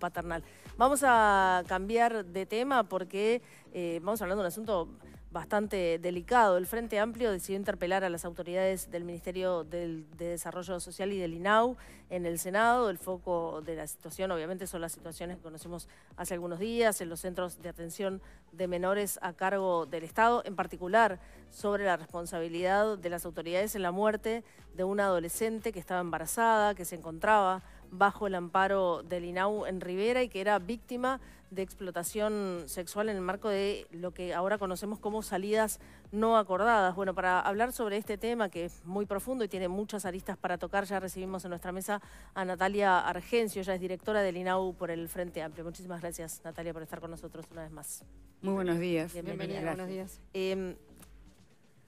paternal. Vamos a cambiar de tema porque eh, vamos hablando de un asunto bastante delicado. El Frente Amplio decidió interpelar a las autoridades del Ministerio de Desarrollo Social y del INAU en el Senado. El foco de la situación, obviamente, son las situaciones que conocemos hace algunos días en los centros de atención de menores a cargo del Estado, en particular sobre la responsabilidad de las autoridades en la muerte de una adolescente que estaba embarazada, que se encontraba bajo el amparo del INAU en Rivera y que era víctima de explotación sexual en el marco de lo que ahora conocemos como salidas no acordadas. Bueno, para hablar sobre este tema que es muy profundo y tiene muchas aristas para tocar, ya recibimos en nuestra mesa a Natalia Argencio, ya es directora del INAU por el Frente Amplio. Muchísimas gracias, Natalia, por estar con nosotros una vez más. Muy buenos días. Bienvenida. buenos días. Em,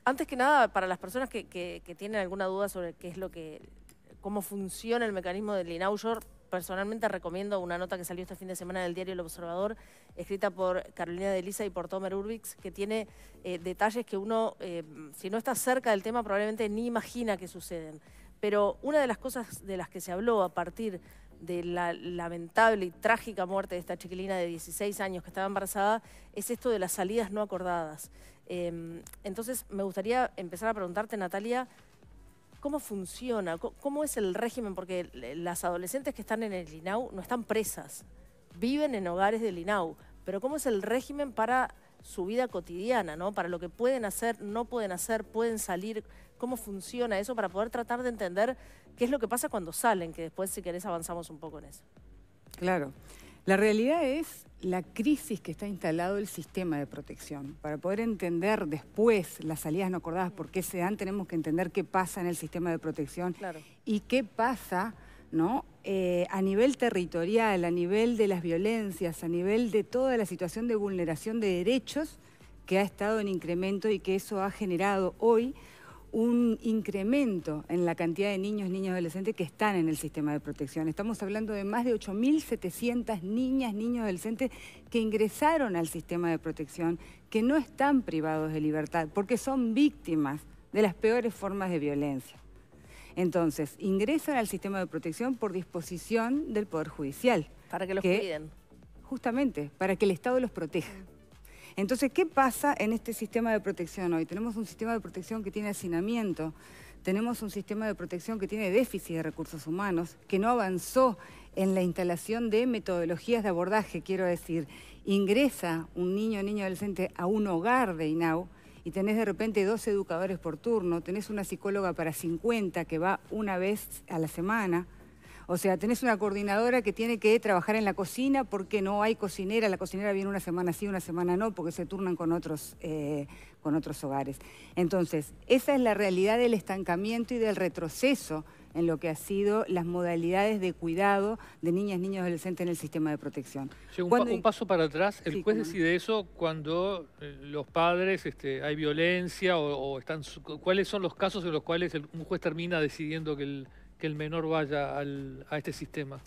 antes que nada, para las personas que tienen alguna duda sobre qué es lo que cómo funciona el mecanismo del Linauyor. Personalmente recomiendo una nota que salió este fin de semana del diario El Observador, escrita por Carolina de Lisa y por Tomer Urbix, que tiene eh, detalles que uno, eh, si no está cerca del tema, probablemente ni imagina que suceden. Pero una de las cosas de las que se habló a partir de la lamentable y trágica muerte de esta chiquilina de 16 años que estaba embarazada es esto de las salidas no acordadas. Em, entonces, me gustaría empezar a preguntarte, Natalia, ¿Cómo funciona? ¿Cómo es el régimen? Porque las adolescentes que están en el INAU no están presas, viven en hogares del INAU, pero ¿cómo es el régimen para su vida cotidiana, ¿no? para lo que pueden hacer, no pueden hacer, pueden salir? ¿Cómo funciona eso para poder tratar de entender qué es lo que pasa cuando salen? Que después, si querés, avanzamos un poco en eso. Claro. La realidad es la crisis que está instalado el sistema de protección. Para poder entender después las salidas no acordadas, por qué se dan, tenemos que entender qué pasa en el sistema de protección y qué pasa ¿no? Eh, a nivel territorial, a nivel de las violencias, a nivel de toda la situación de vulneración de derechos que ha estado en incremento y que eso ha generado hoy un incremento en la cantidad de niños, niñas adolescentes que están en el sistema de protección. Estamos hablando de más de 8.700 niñas, niños adolescentes que ingresaron al sistema de protección, que no están privados de libertad, porque son víctimas de las peores formas de violencia. Entonces, ingresan al sistema de protección por disposición del Poder Judicial. Para que los que, Justamente, para que el Estado los proteja. Entonces, ¿qué pasa en este sistema de protección hoy? Tenemos un sistema de protección que tiene hacinamiento, tenemos un sistema de protección que tiene déficit de recursos humanos, que no avanzó en la instalación de metodologías de abordaje, quiero decir, ingresa un niño o niño adolescente a un hogar de INAU, y tenés de repente dos educadores por turno, tenés una psicóloga para 50 que va una vez a la semana. O sea, tenés una coordinadora que tiene que trabajar en la cocina porque no hay cocinera, la cocinera viene una semana sí, una semana no, porque se turnan con otros, eh, con otros hogares. Entonces, esa es la realidad del estancamiento y del retroceso en lo que han sido las modalidades de cuidado de niñas, niños y adolescentes en el sistema de protección. un, paso para atrás, el juez decide eso cuando eh, los padres este, hay violencia o, están... ¿Cuáles son los casos en los cuales el, un juez termina decidiendo que el que el menor vaya a este sistema?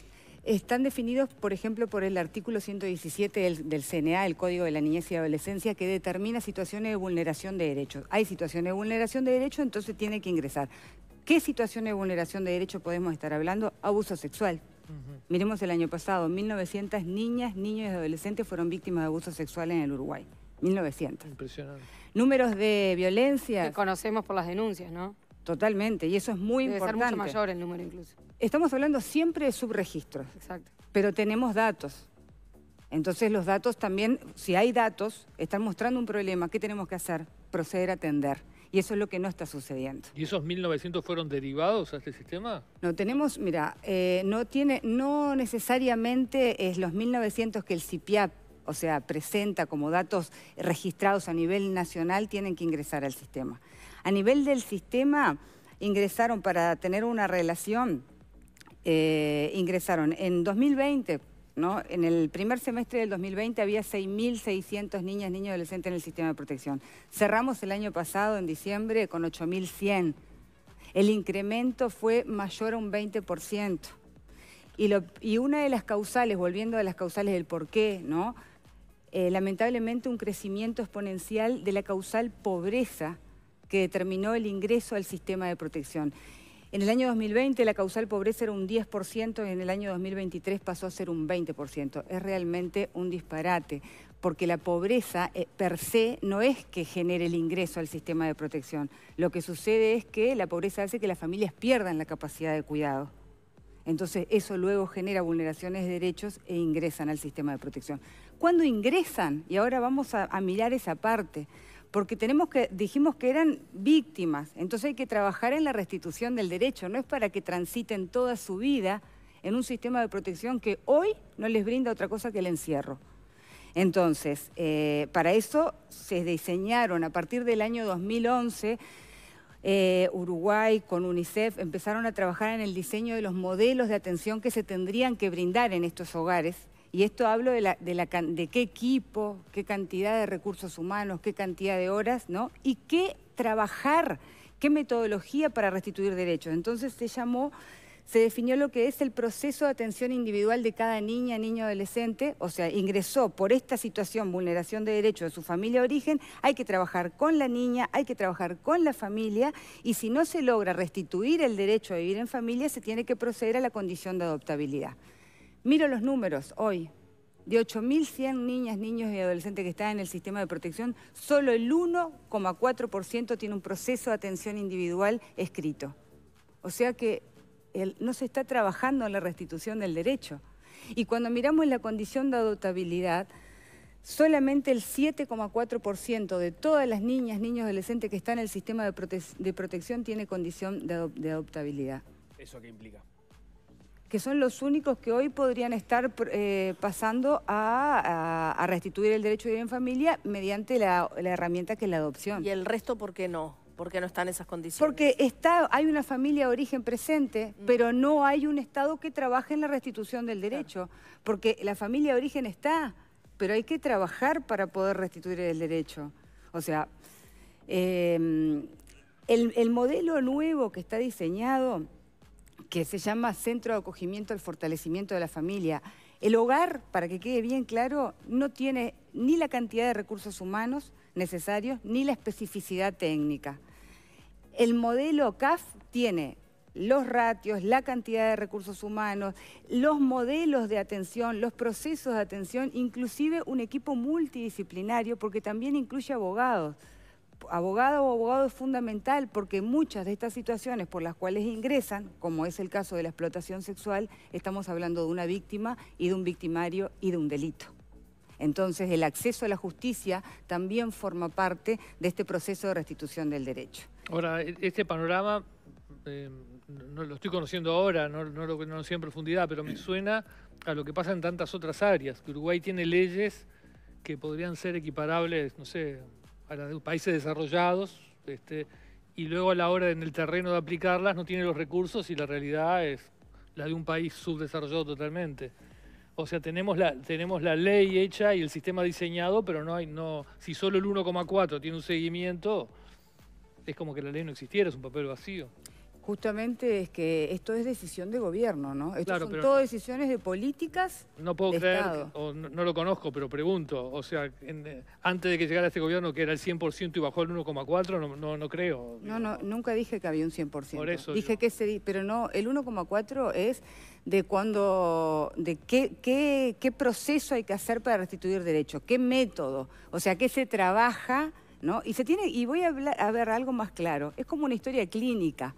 Están definidos, por ejemplo, por el artículo 117 del, CNA, el Código de la Niñez y Adolescencia, que determina situaciones de vulneración de derechos. Hay situaciones de vulneración de derechos, entonces tiene que ingresar. ¿Qué situaciones de vulneración de derechos podemos estar hablando? Abuso sexual. Miremos el año pasado, 1.900 niñas, niños y adolescentes fueron víctimas de abuso sexual en el Uruguay. 1.900. Impresionante. Números de violencia. Que conocemos por las denuncias, ¿no? Totalmente, y eso es muy Debe importante. Ser mayor el número incluso. Estamos hablando siempre de subregistros. Exacto. Pero tenemos datos. Entonces los datos también, si hay datos, están mostrando un problema. ¿Qué tenemos que hacer? Proceder a atender. Y eso es lo que no está sucediendo. ¿Y esos 1.900 fueron derivados a este sistema? No, tenemos, mira, eh, no, tiene, no necesariamente es los 1.900 que el CIPIAP, o sea, presenta como datos registrados a nivel nacional, tienen que ingresar al sistema. A nivel del sistema, ingresaron para tener una relación, eh, ingresaron en 2020, ¿no? En el primer semestre del 2020 había 6.600 niñas, niños adolescentes en el sistema de protección. Cerramos el año pasado, en diciembre, con 8.100. El incremento fue mayor a un 20%. Y, y, una de las causales, volviendo a las causales del porqué, ¿no? Eh, lamentablemente un crecimiento exponencial de la causal pobreza que determinó el ingreso al sistema de protección. En el año 2020 la causal pobreza era un 10% y en el año 2023 pasó a ser un 20%. Es realmente un disparate, porque la pobreza eh, per se no es que genere el ingreso al sistema de protección. Lo que sucede es que la pobreza hace que las familias pierdan la capacidad de cuidado. Entonces eso luego genera vulneraciones de derechos e ingresan al sistema de protección. ¿Cuándo ingresan? Y ahora vamos a mirar esa parte porque tenemos que, dijimos que eran víctimas, entonces hay que trabajar en la restitución del derecho, no es para que transiten toda su vida en un sistema de protección que hoy no les brinda otra cosa que el encierro. Entonces, eh, para eso se diseñaron a partir del año 2011, eh, Uruguay con UNICEF empezaron a trabajar en el diseño de los modelos de atención que se tendrían que brindar en estos hogares y esto hablo de, qué equipo, qué cantidad de recursos humanos, qué cantidad de horas, ¿no? Y qué trabajar, qué metodología para restituir derechos. Entonces se llamó se definió lo que es el proceso de atención individual de cada niña, niño, adolescente, o sea, ingresó por esta situación, vulneración de derechos de su familia de origen, hay que trabajar con la niña, hay que trabajar con la familia, y si no se logra restituir el derecho a vivir en familia, se tiene que proceder a la condición de adoptabilidad. Miro los números hoy. De 8.100 niñas, niños y adolescentes que están en el sistema de protección, solo el 1,4% tiene un proceso de atención individual escrito. O sea que no se está trabajando en la restitución del derecho. Y cuando miramos la condición de adoptabilidad, solamente el 7,4% de todas las niñas, niños, y adolescentes que están en el sistema de, protección tiene condición de, de adoptabilidad. ¿Eso qué implica? que son los únicos que hoy podrían estar eh, pasando a, restituir el derecho de vivir en familia mediante la, herramienta que es la adopción. ¿Y el resto por qué no? ¿Por qué no están esas condiciones? Porque está, hay una familia de origen presente, mm. pero no hay un Estado que trabaje en la restitución del derecho. Porque la familia de origen está, pero hay que trabajar para poder restituir el derecho. O sea, em, el, el modelo nuevo que está diseñado que se llama Centro de Acogimiento al Fortalecimiento de la Familia. El hogar, para que quede bien claro, no tiene ni la cantidad de recursos humanos necesarios ni la especificidad técnica. El modelo CAF tiene los ratios, la cantidad de recursos humanos, los modelos de atención, los procesos de atención, inclusive un equipo multidisciplinario porque también incluye abogados. Abogado o abogado es fundamental porque muchas de estas situaciones por las cuales ingresan, como es el caso de la explotación sexual, estamos hablando de una víctima y de un victimario y de un delito. Entonces el acceso a la justicia también forma parte de este proceso de restitución del derecho. Ahora, e-, este panorama, em, no lo estoy conociendo ahora, no, lo conocí en profundidad, pero me suena a lo que pasa en tantas otras áreas. Uruguay tiene leyes que podrían ser equiparables, no sé, a los de países desarrollados, este, y luego a la hora en el terreno de aplicarlas no tiene los recursos y la realidad es la de un país subdesarrollado totalmente. O sea, tenemos la, tenemos la ley hecha y el sistema diseñado, pero no hay, no, si solo el 1,4 tiene un seguimiento, es como que la ley no existiera, es un papel vacío. Justamente es que esto es decisión de gobierno, ¿no? Esto son todo decisiones de políticas. No puedo creer, o no, lo conozco, pero pregunto. O sea, eh, antes de que llegara este gobierno, que era el 100% y bajó al 1,4, no, no, creo. No, no, nunca dije que había un 100%. Por eso. Dije que se. Pero no, el 1,4 es de cuando, de qué, qué, qué proceso hay que hacer para restituir derechos, qué método, o sea, qué se trabaja. ¿No? Y se tiene, y voy a, a ver algo más claro. Es como una historia clínica.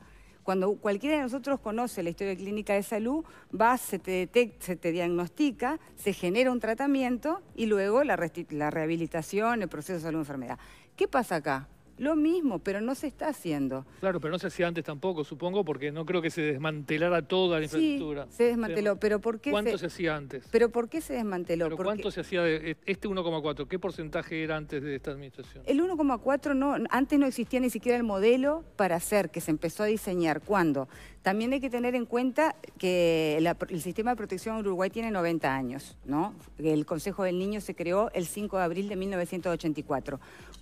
Cuando cualquiera de nosotros conoce la historia clínica de salud, va, se te, detecta, se te diagnostica, se genera un tratamiento y luego la, la rehabilitación, el proceso de salud-enfermedad. ¿Qué pasa acá? Lo mismo, pero no se está haciendo. Claro, pero no se hacía antes tampoco, supongo, porque no creo que se desmantelara toda la infraestructura. Sí, se desmanteló, pero ¿por qué? ¿Cuánto se... hacía antes? ¿Pero por qué se desmanteló? cuánto se hacía e, este 1,4? ¿Qué porcentaje era antes de esta administración? El 1,4 no, antes no existía ni siquiera el modelo para hacer, que se empezó a diseñar. ¿Cuándo? También hay que tener en cuenta que el sistema de protección Uruguay tiene 90 años, ¿no? El Consejo del Niño se creó el 5 de abril de 1984.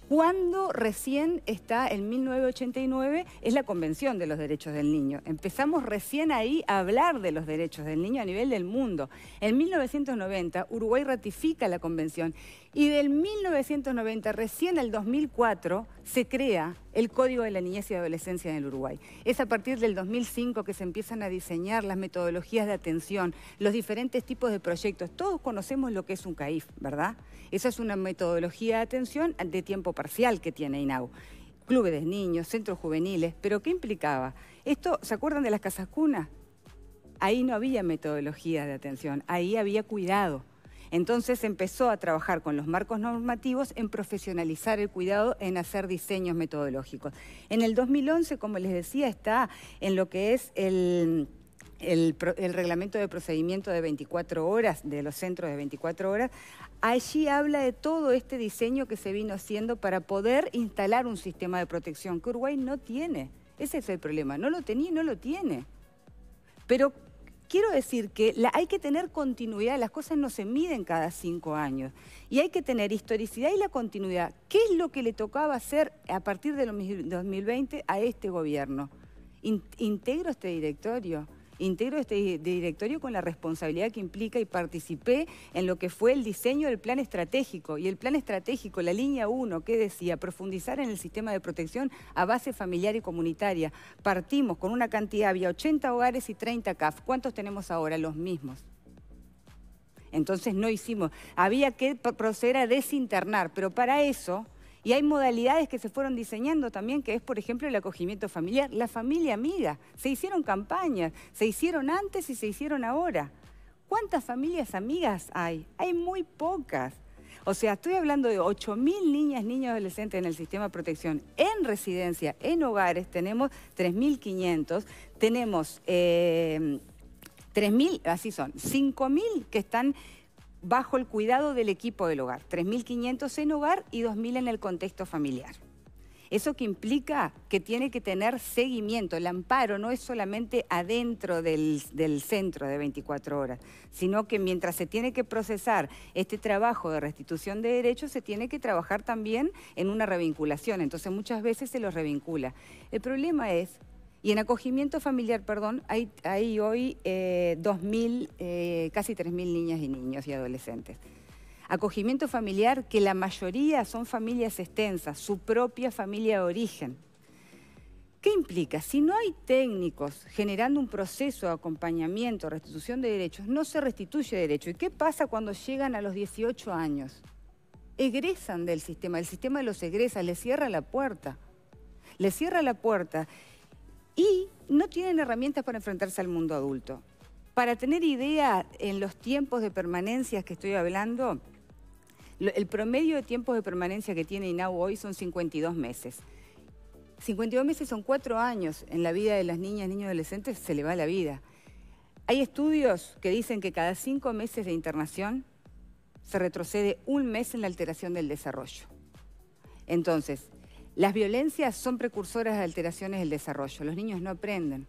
Cuando recién está en 1989 es la Convención de los Derechos del Niño. Empezamos recién ahí a hablar de los derechos del niño a nivel del mundo. En 1990 Uruguay ratifica la Convención y del 1990 recién el 2004 se crea el Código de la Niñez y Adolescencia en el Uruguay. Es a partir del 2005 que se empiezan a diseñar las metodologías de atención, los diferentes tipos de proyectos. Todos conocemos lo que es un CAIF, ¿verdad? Esa es una metodología de atención de tiempo parcial que tiene INAU clubes de niños, centros juveniles, pero ¿qué implicaba? Esto, ¿se acuerdan de las casas cunas? Ahí no había metodología de atención, ahí había cuidado. Entonces empezó a trabajar con los marcos normativos en profesionalizar el cuidado, en hacer diseños metodológicos. En el 2011, como les decía, está en lo que es el... reglamento de procedimiento de 24 horas, de los centros de 24 horas, allí habla de todo este diseño que se vino haciendo para poder instalar un sistema de protección que Uruguay no tiene. Ese es el problema, no lo tenía y no lo tiene. Pero quiero decir que hay que tener continuidad, las cosas no se miden cada cinco años. Y hay que tener historicidad y la continuidad. ¿Qué es lo que le tocaba hacer a partir de 2020 a este gobierno? integro este directorio integro este directorio con la responsabilidad que implica y participé en lo que fue el diseño del plan estratégico. Y el plan estratégico, la línea 1, que decía profundizar en el sistema de protección a base familiar y comunitaria. Partimos con una cantidad, había 80 hogares y 30 CAF. ¿Cuántos tenemos ahora? Los mismos. Entonces no hicimos. Había que proceder a desinternar, pero para eso y hay modalidades que se fueron diseñando también, que es, por ejemplo, el acogimiento familiar, la familia amiga. Se hicieron campañas, se hicieron antes y se hicieron ahora. ¿Cuántas familias amigas hay? Hay muy pocas. O sea, estoy hablando de 8.000 niñas, niños, adolescentes en el sistema de protección. En residencia, en hogares, tenemos 3.500. Tenemos 3.000, eh, así son, 5.000 que están bajo el cuidado del equipo del hogar, 3.500 en hogar y 2.000 en el contexto familiar. Eso que implica que tiene que tener seguimiento. El amparo no es solamente adentro del, centro de 24 horas, sino que mientras se tiene que procesar este trabajo de restitución de derechos, se tiene que trabajar también en una revinculación. Entonces muchas veces se los revincula. El problema es y en acogimiento familiar, perdón, hay, hoy eh, 2.000, eh, casi 3.000 niñas y niños y adolescentes. Acogimiento familiar que la mayoría son familias extensas, su propia familia de origen. ¿Qué implica? Si no hay técnicos generando un proceso de acompañamiento, restitución de derechos, no se restituye derecho. ¿Y qué pasa cuando llegan a los 18 años? Egresan del sistema, el sistema los egresa, les cierra la puerta. Les cierra la puerta y no tienen herramientas para enfrentarse al mundo adulto. Para tener idea en los tiempos de permanencia que estoy hablando, el promedio de tiempos de permanencia que tiene INAU hoy son 52 meses. 52 meses son cuatro años en la vida de las niñas, niños adolescentes, se le va la vida. Hay estudios que dicen que cada cinco meses de internación se retrocede un mes en la alteración del desarrollo. Entonces, las violencias son precursoras de alteraciones del desarrollo. Los niños no aprenden.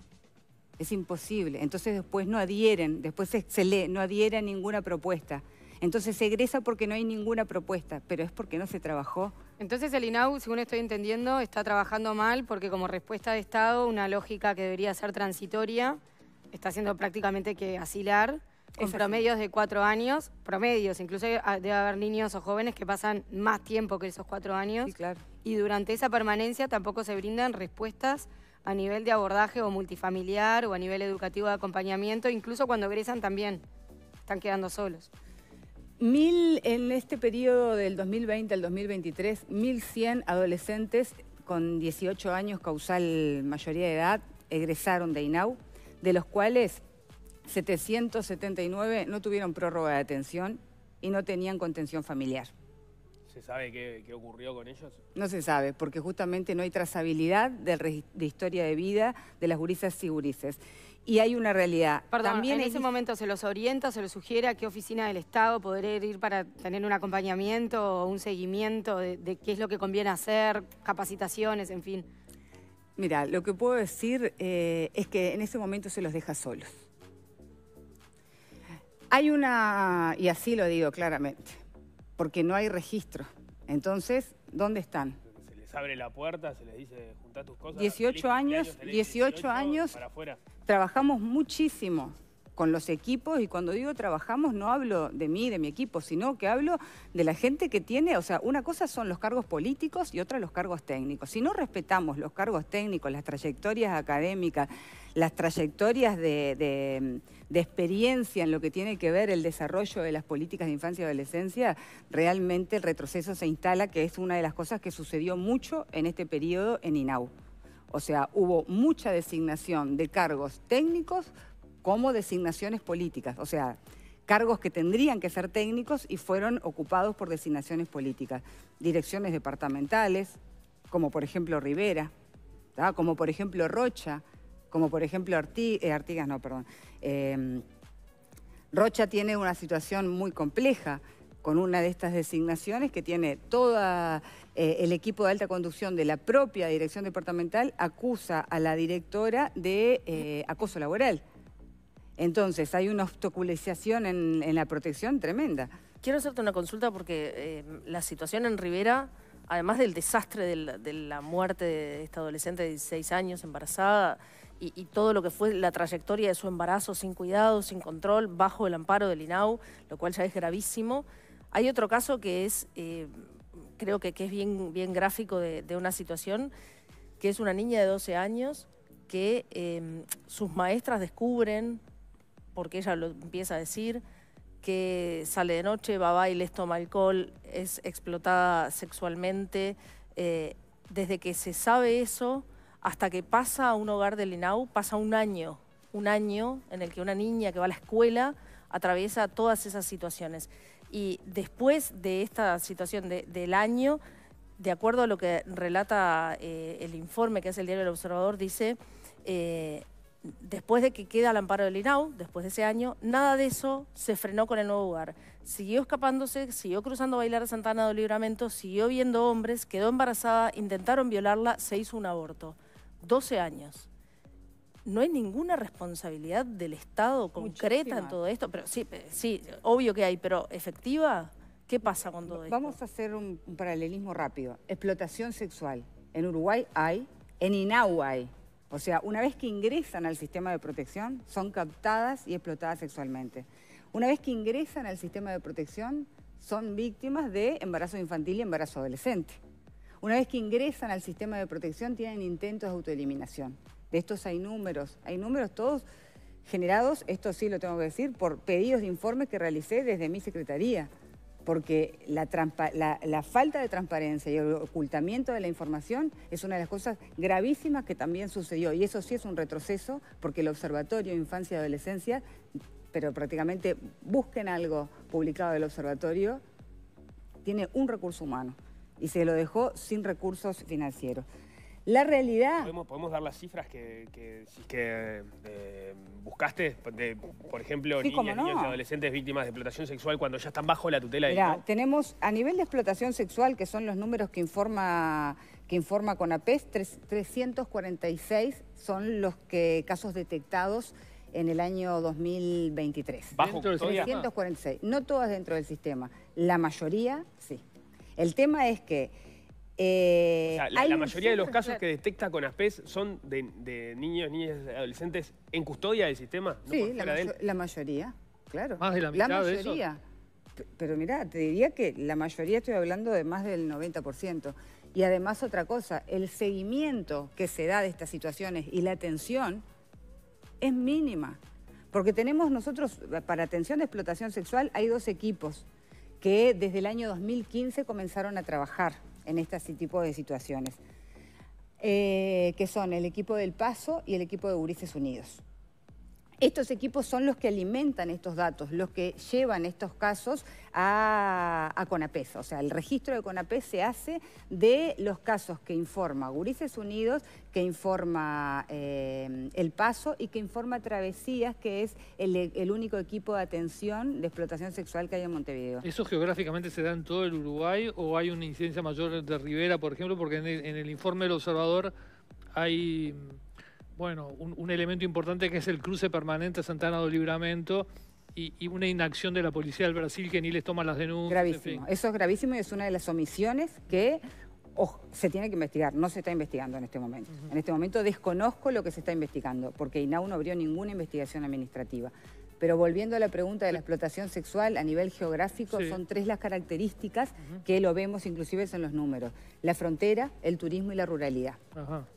Es imposible. Entonces después no adhieren, después se lee, no adhieren a ninguna propuesta. Entonces se egresa porque no hay ninguna propuesta, pero es porque no se trabajó. Entonces el INAU, según estoy entendiendo, está trabajando mal porque como respuesta de Estado, una lógica que debería ser transitoria, está haciendo prácticamente que asilar con promedios de cuatro años, promedios, incluso ah, debe haber niños o jóvenes que pasan más tiempo que esos cuatro años. Sí, claro y durante esa permanencia tampoco se brindan respuestas a nivel de abordaje o multifamiliar o a nivel educativo de acompañamiento, incluso cuando egresan también están quedando solos. Mil, en este periodo del 2020 al 2023, 1.100 adolescentes con 18 años, causal mayoría de edad, egresaron de INAU, de los cuales 779 no tuvieron prórroga de atención y no tenían contención familiar. ¿Se sabe qué, ocurrió con ellos? No se sabe, porque justamente no hay trazabilidad de, historia de vida de las gurisas y gurises. Y hay una realidad. Perdón, También en ese momento se los orienta, se los sugiere a qué oficina del Estado poder ir para tener un acompañamiento o un seguimiento de, qué es lo que conviene hacer, capacitaciones, en fin. Mira, lo que puedo decir eh, es que en ese momento se los deja solos. Hay una, y así lo digo claramente, porque no hay registro. Entonces, ¿dónde están? Se les abre la puerta, se les dice, juntar tus cosas. 18 años, 18, años, trabajamos muchísimo con los equipos y cuando digo trabajamos no hablo de mí, de mi equipo, sino que hablo de la gente que tiene, o sea, una cosa son los cargos políticos y otra los cargos técnicos. Si no respetamos los cargos técnicos, las trayectorias académicas, las trayectorias de, experiencia en lo que tiene que ver el desarrollo de las políticas de infancia y adolescencia, realmente el retroceso se instala, que es una de las cosas que sucedió mucho en este periodo en INAU. O sea, hubo mucha designación de cargos técnicos como designaciones políticas, o sea, cargos que tendrían que ser técnicos y fueron ocupados por designaciones políticas, direcciones departamentales, como por ejemplo Rivera, como por ejemplo Rocha, como por ejemplo eh, Artigas, no, perdón. Em, Rocha tiene una situación muy compleja con una de estas designaciones que tiene todo eh, el equipo de alta conducción de la propia dirección departamental acusa a la directora de eh, acoso laboral. Entonces, hay una obstaculización en, la protección tremenda. Quiero hacerte una consulta porque eh, la situación en Rivera, además del desastre de la, muerte de esta adolescente de 16 años embarazada y, todo lo que fue la trayectoria de su embarazo sin cuidado, sin control, bajo el amparo del INAU, lo cual ya es gravísimo. Hay otro caso que es, eh, creo que, es bien, gráfico de, una situación, que es una niña de 12 años que eh, sus maestras descubren porque ella lo empieza a decir, que sale de noche, va a bailes, toma alcohol, es explotada sexualmente. Eh, desde que se sabe eso hasta que pasa a un hogar del INAU, pasa un año, un año en el que una niña que va a la escuela atraviesa todas esas situaciones. Y después de esta situación del año, de acuerdo a lo que relata eh, el informe que hace el diario El Observador, dice... Eh, después de que queda al amparo del INAU, después de ese año, nada de eso se frenó con el nuevo hogar. Siguió escapándose, siguió cruzando bailar a Santana del Libramento, siguió viendo hombres, quedó embarazada, intentaron violarla, se hizo un aborto. 12 años. No hay ninguna responsabilidad del Estado concreta en todo esto, pero sí, sí, obvio que hay, pero efectiva, ¿qué pasa con todo esto? Vamos a hacer un paralelismo rápido. Explotación sexual. En Uruguay hay, en INAU hay. O sea, una vez que ingresan al sistema de protección, son captadas y explotadas sexualmente. Una vez que ingresan al sistema de protección, son víctimas de embarazo infantil y embarazo adolescente. Una vez que ingresan al sistema de protección, tienen intentos de autoeliminación. De estos hay números, hay números todos generados, esto sí lo tengo que decir, por pedidos de informes que realicé desde mi secretaría porque la, falta de transparencia y el ocultamiento de la información es una de las cosas gravísimas que también sucedió. Y eso sí es un retroceso, porque el Observatorio Infancia y Adolescencia, pero prácticamente busquen algo publicado del Observatorio, tiene un recurso humano y se lo dejó sin recursos financieros. La realidad... Podemos, podemos dar las cifras que, que, eh, eh, buscaste, por ejemplo, niños y adolescentes víctimas de explotación sexual cuando ya están bajo la tutela. Mirá, tenemos a nivel de explotación sexual, que son los números que informa que informa CONAPES, 346 son los que, casos detectados en el año 2023. ¿Bajo 346. No todas dentro del sistema, la mayoría sí. El tema es que eh, la, mayoría de los casos que detecta con ASPES son de, niños, niñas, adolescentes en custodia del sistema. sí, la, mayoría, claro. Más de la mitad La mayoría. Pero mira, te diría que la mayoría estoy hablando de más del 90%. Y además otra cosa, el seguimiento que se da de estas situaciones y la atención es mínima. Porque tenemos nosotros, para atención de explotación sexual, hay dos equipos que desde el año 2015 comenzaron a trabajar en este tipo de situaciones, eh, que son el equipo del Paso y el equipo de Urises Unidos. Estos equipos son los que alimentan estos datos, los que llevan estos casos a, a CONAPES. O sea, el registro de CONAPES se hace de los casos que informa Gurises Unidos, que informa eh, El Paso y que informa Travesías, que es el, único equipo de atención de explotación sexual que hay en Montevideo. ¿Eso geográficamente se da en todo el Uruguay o hay una incidencia mayor de Rivera, por ejemplo? Porque en el informe del observador hay bueno, un, elemento importante que es el cruce permanente Santana do Libramento y, una inacción de la policía del Brasil que ni les toma las denuncias. Gravísimo, eso es gravísimo y es una de las omisiones que se tiene que investigar, no se está investigando en este momento. En este momento desconozco lo que se está investigando, porque INAU no abrió ninguna investigación administrativa. Pero volviendo a la pregunta de la explotación sexual a nivel geográfico, son tres las características que lo vemos inclusive en los números. La frontera, el turismo y la ruralidad.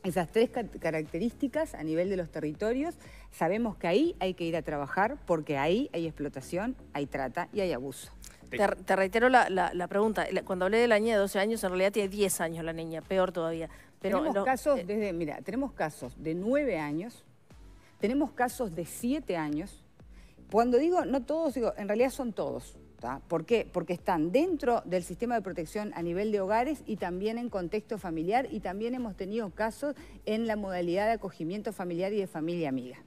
Esas tres características a nivel de los territorios, sabemos que ahí hay que ir a trabajar porque ahí hay explotación, hay trata y hay abuso. Te, reitero la, pregunta. Cuando hablé de la niña de 12 años, en realidad tiene 10 años la niña, peor todavía. Pero tenemos casos eh, desde, mira, tenemos casos de 9 años, tenemos casos de 7 años, cuando digo no todos, digo, en realidad son todos. ¿Por qué? Porque están dentro del sistema de protección a nivel de hogares y también en contexto familiar y también hemos tenido casos en la modalidad de acogimiento familiar y de familia amiga.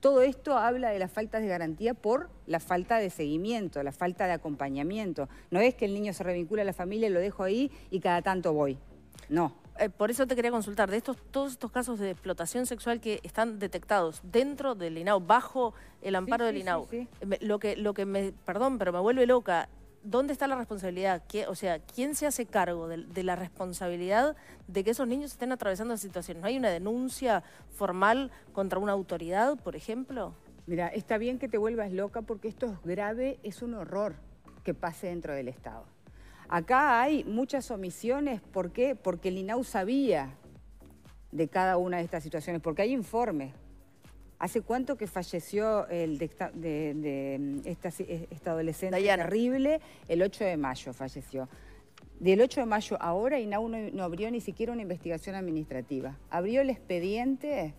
Todo esto habla de las faltas de garantía por la falta de seguimiento, la falta de acompañamiento. No es que el niño se revincula a la familia, y lo dejo ahí y cada tanto voy. No, eh, por eso te quería consultar, de estos, todos estos casos de explotación sexual que están detectados dentro del INAU, bajo el amparo del INAU, lo, que, lo que me, perdón, pero me vuelve loca, ¿dónde está la responsabilidad? o sea, ¿quién se hace cargo de, de, la responsabilidad de que esos niños estén atravesando situaciones? ¿No hay una denuncia formal contra una autoridad, por ejemplo? Mira, está bien que te vuelvas loca porque esto es grave, es un horror que pase dentro del Estado. Acá hay muchas omisiones, ¿por qué? Porque el INAU sabía de cada una de estas situaciones, porque hay informes. ¿Hace cuánto que falleció el mm, e, esta, adolescente terrible? El 8 de mayo falleció. Del 8 de mayo ahora INAU no abrió ni siquiera una investigación administrativa. Abrió el expediente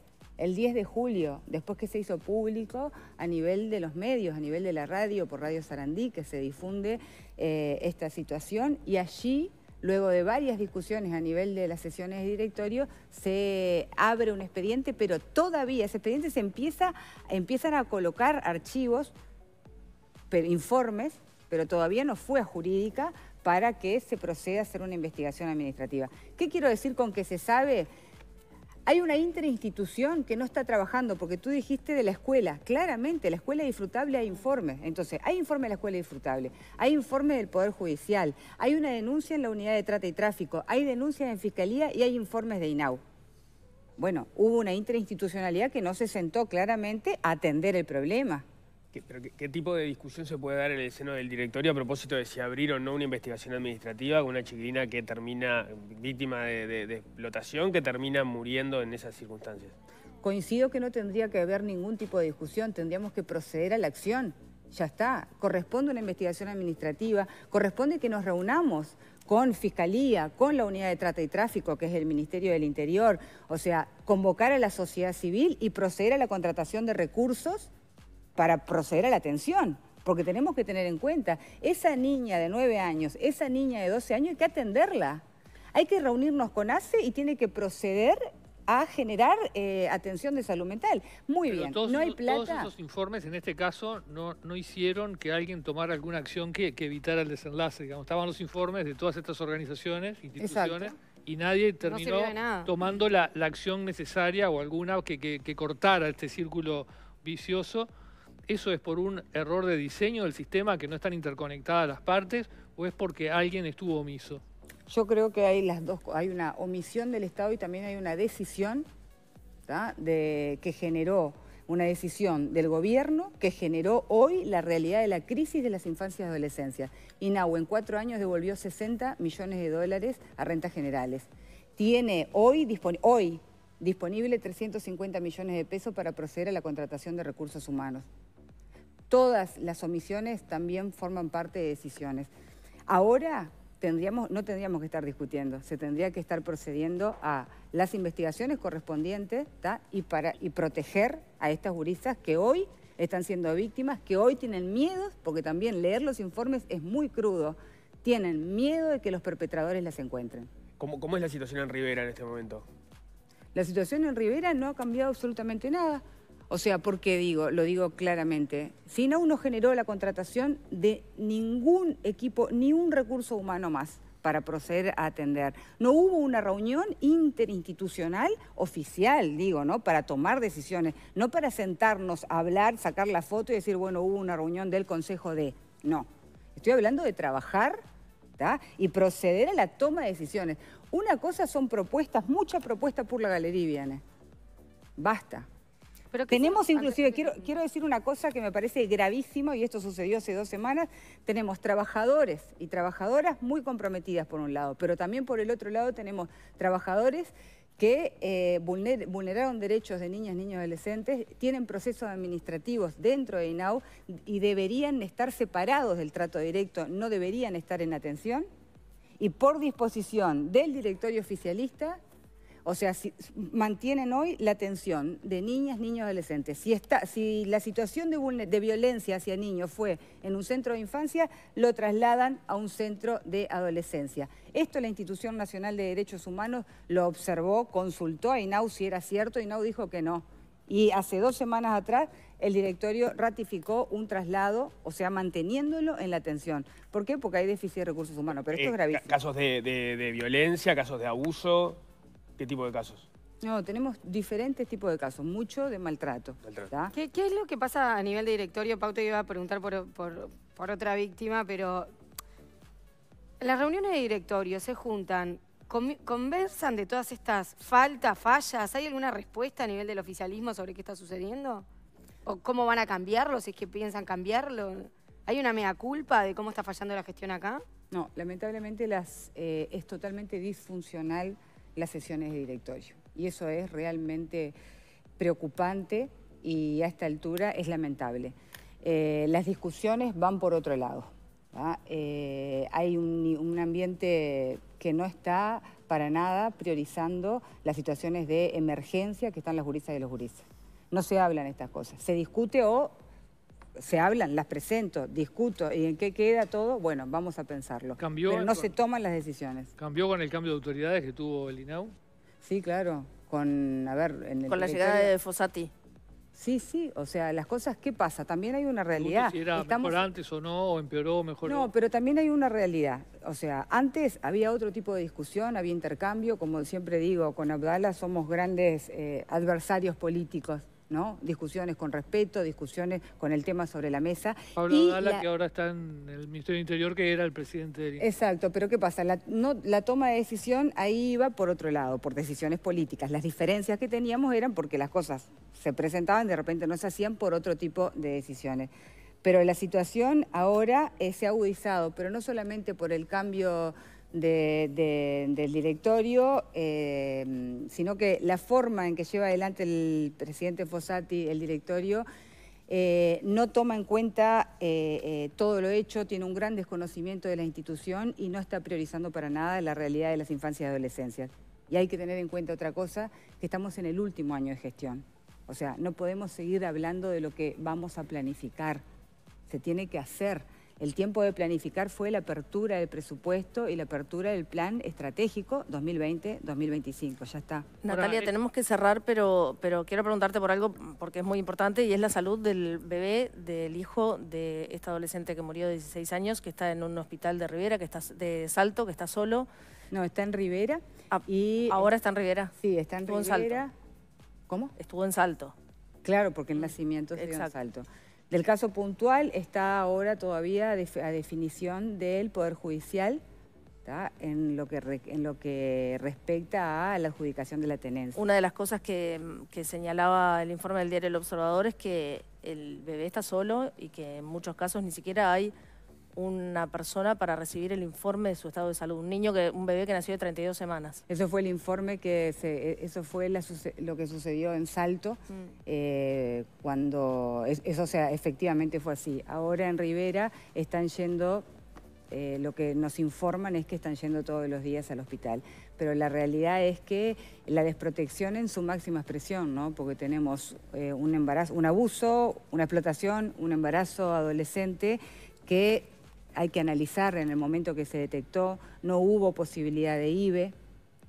el 10 de julio, después que se hizo público a nivel de los medios, a nivel de la radio, por Radio Sarandí, que se difunde eh, esta situación y allí luego de varias discusiones a nivel de las sesiones de directorio, se abre un expediente, pero todavía ese expediente se empieza, empiezan a colocar archivos, informes, pero todavía no fue a jurídica para que se proceda a hacer una investigación administrativa. ¿Qué quiero decir con que se sabe? Hay una interinstitución que no está trabajando, porque tú dijiste de la escuela. Claramente, la escuela disfrutable hay informes. Entonces, hay informe de la escuela disfrutable, hay informe del Poder Judicial, hay una denuncia en la unidad de trata y tráfico, hay denuncias en Fiscalía y hay informes de INAU. Bueno, hubo una interinstitucionalidad que no se sentó claramente a atender el problema. ¿Qué, tipo de discusión se puede dar en el seno del directorio a propósito de si abrir o no una investigación administrativa con una chiquilina que termina víctima de, explotación, que termina muriendo en esas circunstancias? Coincido que no tendría que haber ningún tipo de discusión, tendríamos que proceder a la acción. Ya está, corresponde una investigación administrativa, corresponde que nos reunamos con Fiscalía, con la Unidad de Trata y Tráfico, que es el Ministerio del Interior, o sea, convocar a la sociedad civil y proceder a la contratación de recursos para proceder a la atención. Porque tenemos que tener en cuenta, esa niña de 9 años, esa niña de 12 años, hay que atenderla. Hay que reunirnos con ACE y tiene que proceder a generar eh, atención de salud mental. Muy bien, no hay plata. Todos esos informes, en este caso, no, hicieron que alguien tomara alguna acción que, que evitara el desenlace. Digamos, estaban los informes de todas estas organizaciones, instituciones, y nadie terminó tomando la, acción necesaria o alguna que, que cortara este círculo vicioso ¿Eso es por un error de diseño del sistema que no están interconectadas las partes o es porque alguien estuvo omiso? Yo creo que hay una omisión del Estado y también hay una decisión que generó una decisión del gobierno que generó hoy la realidad de la crisis de las infancias y adolescencias. INAU en cuatro años devolvió 60 millones de dólares a rentas generales. Tiene hoy disponible 350 millones de pesos para proceder a la contratación de recursos humanos todas las omisiones también forman parte de decisiones. Ahora tendríamos, no tendríamos que estar discutiendo, se tendría que estar procediendo a las investigaciones correspondientes y, para, y proteger a estas juristas que hoy están siendo víctimas, que hoy tienen miedos, porque también leer los informes es muy crudo, tienen miedo de que los perpetradores las encuentren. cómo es la situación en Rivera en este momento? La situación en Rivera no ha cambiado absolutamente nada. O sea, porque digo, lo digo claramente, si no uno generó la contratación de ningún equipo, ni un recurso humano más para proceder a atender. No hubo una reunión interinstitucional oficial, digo, ¿no? Para tomar decisiones, no para sentarnos a hablar, sacar la foto y decir, bueno, hubo una reunión del Consejo de. No. Estoy hablando de trabajar y proceder a la toma de decisiones. Una cosa son propuestas, mucha propuestas por la galería viene. Basta tenemos inclusive, quiero, quiero decir una cosa que me parece gravísimo y esto sucedió hace dos semanas, tenemos trabajadores y trabajadoras muy comprometidas por un lado, pero también por el otro lado tenemos trabajadores que eh, vulneraron derechos de niñas, niños y adolescentes, tienen procesos administrativos dentro de INAU y deberían estar separados del trato directo, no deberían estar en atención. Y por disposición del directorio oficialista o sea, si mantienen hoy la atención de niñas, niños, adolescentes. Si, está, si la situación de, violencia hacia niños fue en un centro de infancia, lo trasladan a un centro de adolescencia. Esto la Institución Nacional de Derechos Humanos lo observó, consultó a INAU si era cierto, INAU dijo que no. Y hace dos semanas atrás el directorio ratificó un traslado, o sea, manteniéndolo en la atención. ¿Por qué? Porque hay déficit de recursos humanos, pero esto es eh, gravísimo. Casos de violencia, casos de abuso... ¿Qué este tipo de casos? No, tenemos diferentes tipos de casos, mucho de maltrato. ¿Qué, es lo que pasa a nivel de directorio? Pau te iba a preguntar por, otra víctima, pero las reuniones de directorio se juntan, conversan de todas estas faltas, fallas. ¿Hay alguna respuesta a nivel del oficialismo sobre qué está sucediendo? ¿O cómo van a cambiarlo, si es que piensan cambiarlo? ¿Hay una mea culpa de cómo está fallando la gestión acá? No, lamentablemente las, eh, es totalmente disfuncional las sesiones de directorio. Y eso es realmente preocupante y a esta altura es lamentable. Eh, las discusiones van por otro lado. Eh, hay un, ambiente que no está para nada priorizando las situaciones de emergencia que están las juristas y los juristas. No se hablan estas cosas. Se discute o se hablan, las presento, discuto y en qué queda todo, bueno, vamos a pensarlo. Pero no se toman las decisiones. ¿Cambió con el cambio de autoridades que tuvo el INAU? Sí, claro. Con, a ver, con la llegada de Fossati. Sí, sí, o sea, las cosas, ¿qué pasa? También hay una realidad. mejor antes o no, empeoró o mejoró. No, pero también hay una realidad. O sea, antes había otro tipo de discusión, había intercambio, como siempre digo, con Abdala somos grandes eh, adversarios políticos. ¿no? Discusiones con respeto, discusiones con el tema sobre la mesa. Pablo Dala, que ahora está en el Ministerio del Interior, que era el presidente Exacto, pero ¿qué pasa? La, no, la toma de decisión ahí iba por otro lado, por decisiones políticas. Las diferencias que teníamos eran porque las cosas se presentaban, de repente no se hacían por otro tipo de decisiones. Pero la situación ahora eh, se ha agudizado, pero no solamente por el cambio del directorio, eh, sino que la forma en que lleva adelante el presidente Fossati el directorio eh, no toma en cuenta eh, todo lo hecho, tiene un gran desconocimiento de la institución y no está priorizando para nada la realidad de las infancias y adolescencias. Y hay que tener en cuenta otra cosa, que estamos en el último año de gestión. O sea, no podemos seguir hablando de lo que vamos a planificar. Se tiene que hacer. El tiempo de planificar fue la apertura del presupuesto y la apertura del plan estratégico 2020-2025. Ya está. Natalia, eh, tenemos que cerrar, pero, pero quiero preguntarte por algo porque es muy importante y es la salud del bebé, del hijo de esta adolescente que murió de 16 años, que está en un hospital de Rivera, que está de Salto, que está solo. No, está en Rivera. Ah, y ahora está en Rivera. Sí, está en Estuvo ¿Cómo? Estuvo en Salto. Claro, porque el mm, nacimiento fue en Salto. Del caso puntual está ahora todavía a definición del Poder Judicial en lo, que, respecta a la adjudicación de la tenencia. Una de las cosas que, que, señalaba el informe del diario El Observador es que el bebé está solo y que en muchos casos ni siquiera hay una persona para recibir el informe de su estado de salud. Un niño, que, un bebé que nació de 32 semanas. Eso fue el informe que se, eso fue lo que sucedió en Salto, mm. eh, cuando, eso sea, efectivamente fue así. Ahora en Rivera están yendo eh, lo que nos informan es que están yendo todos los días al hospital. Pero la realidad es que la desprotección en su máxima expresión, ¿no? Porque tenemos eh, un embarazo, un abuso, una explotación, un embarazo adolescente que hay que analizar en el momento que se detectó, no hubo posibilidad de IBE.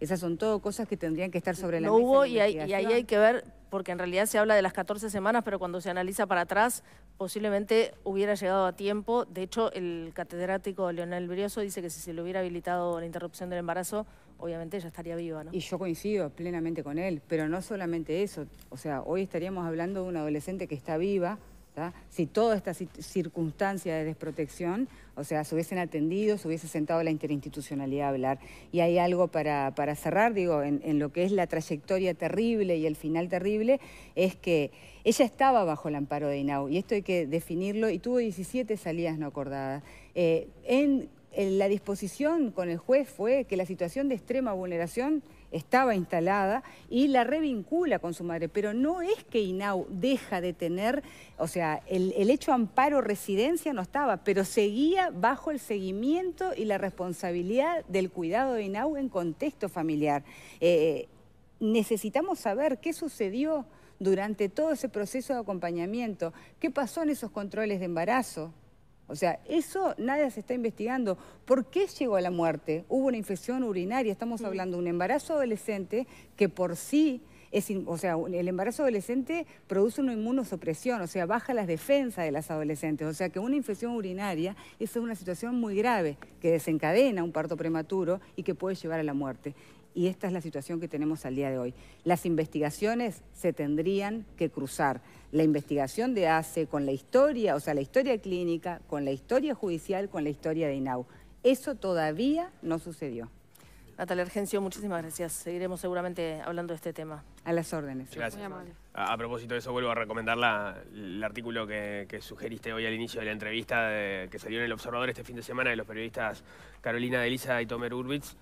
Esas son todo cosas que tendrían que estar sobre la no mesa. No hubo y, ahí hay que ver, porque en realidad se habla de las 14 semanas, pero cuando se analiza para atrás, posiblemente hubiera llegado a tiempo. De hecho, el catedrático Leonel Brioso dice que si se le hubiera habilitado la interrupción del embarazo, obviamente ella estaría viva, ¿no? Y yo coincido plenamente con él, pero no solamente eso. O sea, hoy estaríamos hablando de una adolescente que está viva, si toda esta circunstancia de desprotección, o sea, se hubiesen atendido, se hubiese sentado la interinstitucionalidad a hablar. Y hay algo para, cerrar, digo, en, lo que es la trayectoria terrible y el final terrible, es que ella estaba bajo el amparo de INAU, y esto hay que definirlo, y tuvo 17 salidas no acordadas. Eh, en la disposición con el juez fue que la situación de extrema vulneración estaba instalada y la revincula con su madre. Pero no es que INAU deja de tener, o sea, el, el hecho amparo residencia no estaba, pero seguía bajo el seguimiento y la responsabilidad del cuidado de INAU en contexto familiar. Eh, necesitamos saber qué sucedió durante todo ese proceso de acompañamiento, qué pasó en esos controles de embarazo. O sea, eso nadie se está investigando. ¿Por qué llegó a la muerte? Hubo una infección urinaria, estamos hablando de un embarazo adolescente que por sí... Es, o sea, el embarazo adolescente produce una inmunosupresión, o sea, baja las defensas de las adolescentes. O sea, que una infección urinaria es una situación muy grave que desencadena un parto prematuro y que puede llevar a la muerte y esta es la situación que tenemos al día de hoy. Las investigaciones se tendrían que cruzar. La investigación de ACE con la historia, o sea, la historia clínica, con la historia judicial, con la historia de INAU. Eso todavía no sucedió. Natalia Argencio, muchísimas gracias. Seguiremos seguramente hablando de este tema. A las órdenes. Gracias. A, propósito de eso, vuelvo a recomendar el artículo que, sugeriste hoy al inicio de la entrevista que salió en El Observador este fin de semana de los periodistas Carolina Delisa y Tomer Urbitz.